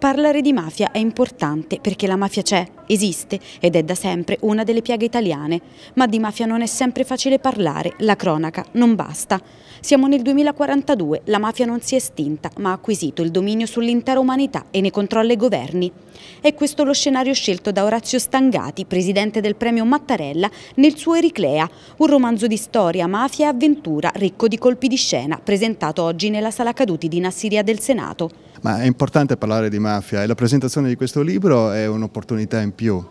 Parlare di mafia è importante perché la mafia c'è, esiste ed è da sempre una delle piaghe italiane, ma di mafia non è sempre facile parlare, la cronaca non basta. Siamo nel 2042, la mafia non si è estinta, ma ha acquisito il dominio sull'intera umanità e ne controlla i governi. È questo lo scenario scelto da Orazio Stangati, presidente del premio Mattarella, nel suo Ericlea, un romanzo di storia, mafia e avventura ricco di colpi di scena, presentato oggi nella Sala Caduti di Nassiria del Senato ma è importante parlare di mafia e la presentazione di questo libro è un'opportunità in più,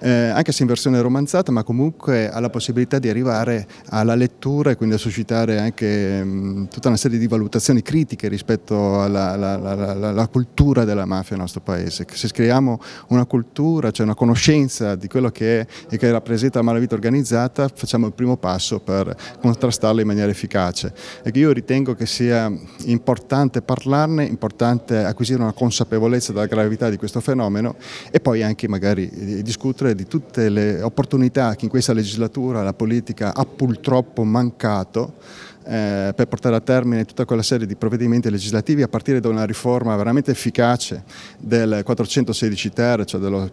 eh, anche se in versione romanzata, ma comunque ha la possibilità di arrivare alla lettura e quindi a suscitare anche mh, mm, tutta una serie di valutazioni critiche rispetto alla, alla, alla, alla cultura della mafia nel nostro paese. Se scriviamo una cultura, cioè una conoscenza di quello che è e che rappresenta la malavita organizzata, facciamo il primo passo per contrastarla in maniera efficace. E io ritengo che sia importante parlarne, importante parte eh, acquisire una consapevolezza della gravità di questo fenomeno e poi anche magari eh, discutere di tutte le opportunità che in questa legislatura la politica ha purtroppo mancato eh, per portare a termine tutta quella serie di provvedimenti legislativi a partire da una riforma veramente efficace del 416 ter, cioè dello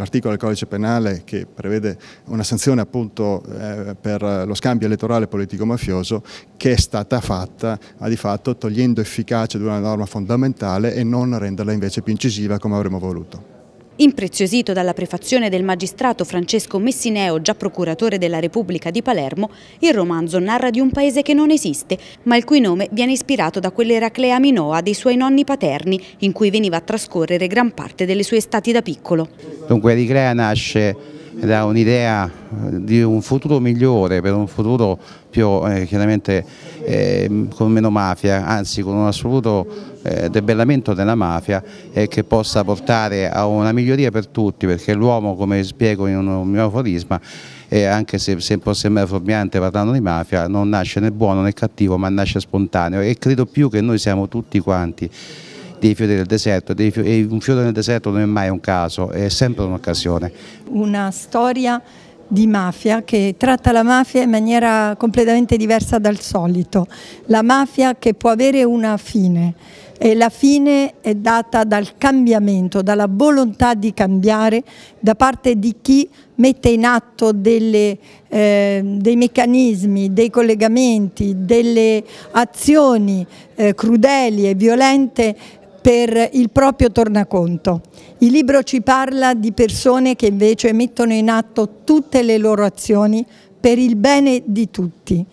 l'articolo del codice penale che prevede una sanzione appunto eh, per lo scambio elettorale politico-mafioso che è stata fatta ma di fatto togliendo efficacia di una norma fondamentale e non renderla invece più incisiva come avremmo voluto. Impreziosito dalla prefazione del magistrato Francesco Messineo, già procuratore della Repubblica di Palermo, il romanzo narra di un paese che non esiste, ma il cui nome viene ispirato da quell'Eraclea Minoa dei suoi nonni paterni, in cui veniva a trascorrere gran parte delle sue estati da piccolo. Dunque Ericlea nasce da un'idea eh, di un futuro migliore, per un futuro più eh, chiaramente eh, con meno mafia, anzi con un assoluto eh, debellamento della mafia e che possa portare a una miglioria per tutti, perché l'uomo, come spiego in un mio aforisma, anche se, se può sembrare fuorviante parlando di mafia, non nasce né buono né cattivo, ma nasce spontaneo e credo più che noi siamo tutti quanti dei fiori del deserto dei fiori, un fiore nel deserto non è mai un caso, è sempre un'occasione. Una storia di mafia che tratta la mafia in maniera completamente diversa dal solito, la mafia che può avere una fine e la fine è data dal cambiamento, dalla volontà di cambiare da parte di chi mette in atto delle, eh, dei meccanismi, dei collegamenti, delle azioni eh, crudeli e violente per il proprio tornaconto. Il libro ci parla di persone che invece mettono in atto tutte le loro azioni per il bene di tutti.